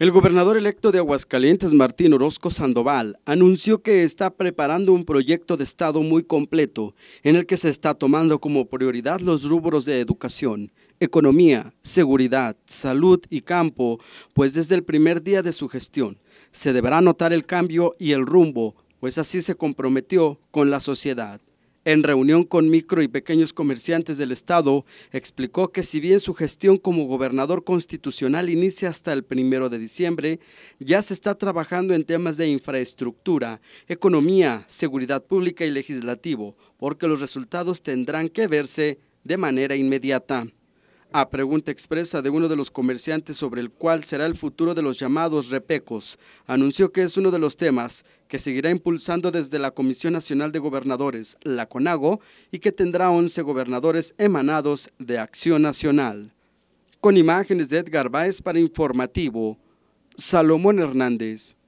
El gobernador electo de Aguascalientes, Martín Orozco Sandoval, anunció que está preparando un proyecto de Estado muy completo, en el que se está tomando como prioridad los rubros de educación, economía, seguridad, salud y campo, pues desde el primer día de su gestión se deberá notar el cambio y el rumbo, pues así se comprometió con la sociedad. En reunión con micro y pequeños comerciantes del Estado, explicó que si bien su gestión como gobernador constitucional inicia hasta el primero de diciembre, ya se está trabajando en temas de infraestructura, economía, seguridad pública y legislativo, porque los resultados tendrán que verse de manera inmediata a pregunta expresa de uno de los comerciantes sobre el cual será el futuro de los llamados repecos, anunció que es uno de los temas que seguirá impulsando desde la Comisión Nacional de Gobernadores, la CONAGO, y que tendrá 11 gobernadores emanados de Acción Nacional. Con imágenes de Edgar Báez para Informativo, Salomón Hernández.